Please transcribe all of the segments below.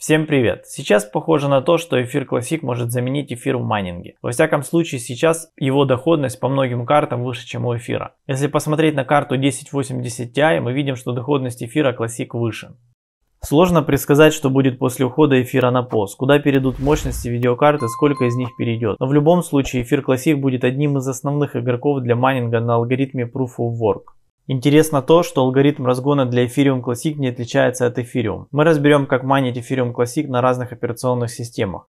Всем привет! Сейчас похоже на то, что эфир Classic может заменить эфир в майнинге. Во всяком случае, сейчас его доходность по многим картам выше, чем у эфира. Если посмотреть на карту 1080 Ti, мы видим, что доходность эфира Classic выше. Сложно предсказать, что будет после ухода эфира на POS, куда перейдут мощности видеокарты, сколько из них перейдет. Но в любом случае эфир Classic будет одним из основных игроков для майнинга на алгоритме Proof of Work. Интересно то, что алгоритм разгона для Ethereum Classic не отличается от Ethereum. Мы разберем, как майнить Ethereum Classic на разных операционных системах.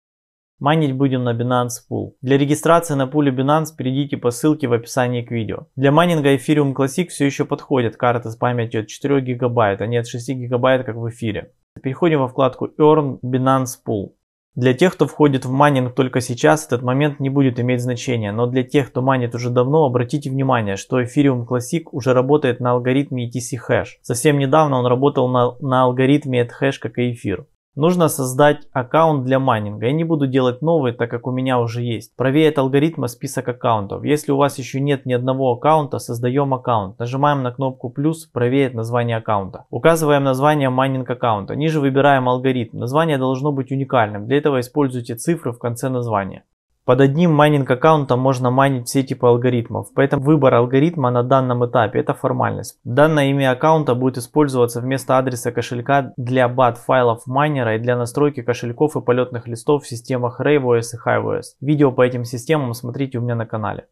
Майнить будем на Binance Pool. Для регистрации на пуле Binance перейдите по ссылке в описании к видео. Для майнинга Ethereum Classic все еще подходят карты с памятью от 4 ГБ, а не от 6 ГБ, как в эфире. Переходим во вкладку Earn Binance Pool. Для тех, кто входит в майнинг только сейчас, этот момент не будет иметь значения, но для тех, кто майнит уже давно, обратите внимание, что Ethereum Classic уже работает на алгоритме ETC Hash. Совсем недавно он работал на, на алгоритме ETH Hash как и эфир. Нужно создать аккаунт для майнинга. Я не буду делать новый, так как у меня уже есть. Правее от алгоритма список аккаунтов. Если у вас еще нет ни одного аккаунта, создаем аккаунт. Нажимаем на кнопку плюс, правее от названия аккаунта. Указываем название майнинг аккаунта. Ниже выбираем алгоритм. Название должно быть уникальным. Для этого используйте цифры в конце названия. Под одним майнинг-аккаунтом можно майнить все типы алгоритмов, поэтому выбор алгоритма на данном этапе – это формальность. Данное имя аккаунта будет использоваться вместо адреса кошелька для BAT файлов майнера и для настройки кошельков и полетных листов в системах RayVOS и Hiveos. Видео по этим системам смотрите у меня на канале.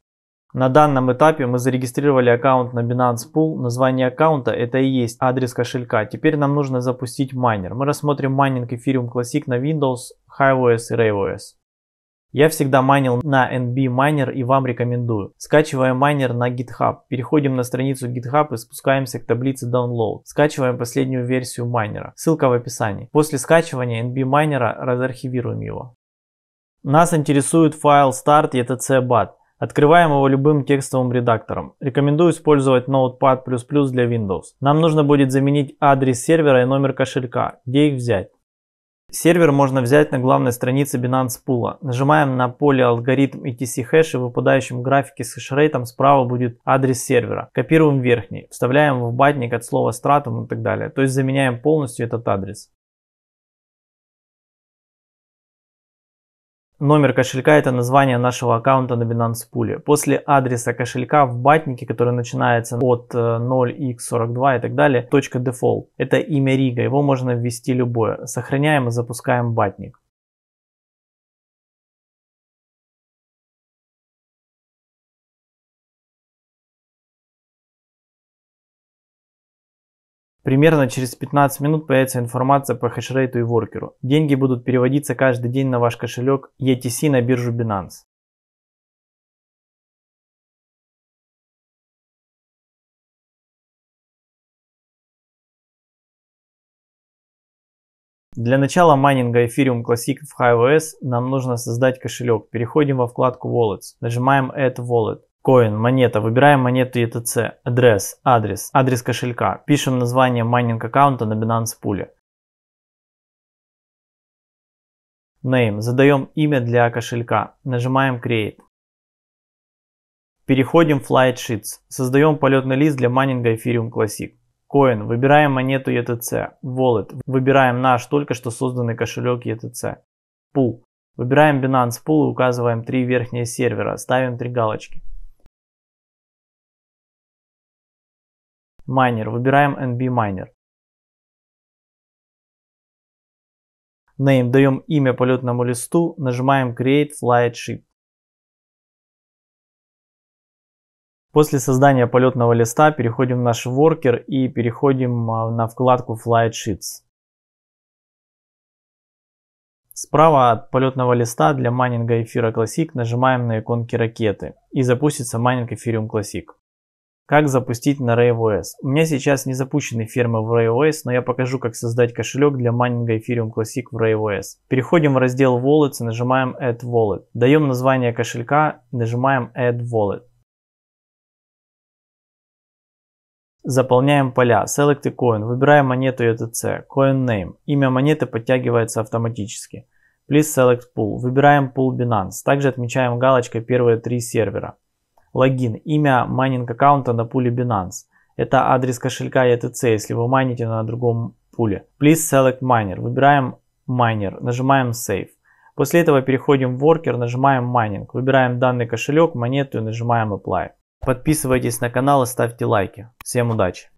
На данном этапе мы зарегистрировали аккаунт на Binance Pool. Название аккаунта это и есть адрес кошелька. Теперь нам нужно запустить майнер. Мы рассмотрим майнинг Ethereum Classic на Windows, Hiveos и RayOS. Я всегда майнил на NB Miner и вам рекомендую. Скачиваем майнер на GitHub. Переходим на страницу GitHub и спускаемся к таблице Download. Скачиваем последнюю версию майнера. Ссылка в описании. После скачивания NB Miner разархивируем его. Нас интересует файл start etc.bat. Открываем его любым текстовым редактором. Рекомендую использовать Notepad++ для Windows. Нам нужно будет заменить адрес сервера и номер кошелька. Где их взять? Сервер можно взять на главной странице Binance Pool. Нажимаем на поле алгоритм ETC хэш и в выпадающем графике с хешрейтом справа будет адрес сервера. Копируем верхний, вставляем в батник от слова стратум и так далее. То есть заменяем полностью этот адрес. Номер кошелька – это название нашего аккаунта на Binance Pool. После адреса кошелька в батнике, который начинается от 0x42 э, и так далее, точка .default – это имя Рига, его можно ввести любое. Сохраняем и запускаем батник. Примерно через 15 минут появится информация по хешрейту и воркеру. Деньги будут переводиться каждый день на ваш кошелек ETC на биржу Binance. Для начала майнинга Ethereum Classic в HiveOS нам нужно создать кошелек. Переходим во вкладку Wallets, нажимаем Add Wallet. Коин, монета, выбираем монету ETC, адрес, адрес, адрес кошелька, пишем название майнинг аккаунта на Binance Pool. Name, задаем имя для кошелька, нажимаем Create. Переходим в Flight Sheets, создаем полетный лист для майнинга Ethereum Classic. Coin, выбираем монету ETC, Wallet, выбираем наш только что созданный кошелек ETC. Pool, выбираем Binance Pool и указываем три верхние сервера, ставим три галочки. Майнер. Выбираем NB Майнер. Name. Даем имя полетному листу. Нажимаем Create Flight Ship. После создания полетного листа переходим в наш воркер и переходим а, на вкладку Flight Sheets. Справа от полетного листа для майнинга эфира Classic нажимаем на иконки ракеты и запустится майнинг эфириум Classic. Как запустить на RayOS? У меня сейчас не запущены фермы в RayOS, но я покажу, как создать кошелек для майнинга Ethereum Classic в RayOS. Переходим в раздел Wallets и нажимаем Add Wallet. Даем название кошелька, нажимаем Add Wallet. Заполняем поля Select Coin, выбираем монету ETC, Coin Name, имя монеты подтягивается автоматически. Please Select Pool, выбираем Pool Binance, также отмечаем галочкой первые три сервера логин, имя майнинг аккаунта на пуле Binance. Это адрес кошелька ETC, если вы майните на другом пуле. Please select miner. Выбираем майнер, нажимаем save. После этого переходим в Worker, нажимаем майнинг, выбираем данный кошелек, монету и нажимаем apply. Подписывайтесь на канал и ставьте лайки. Всем удачи!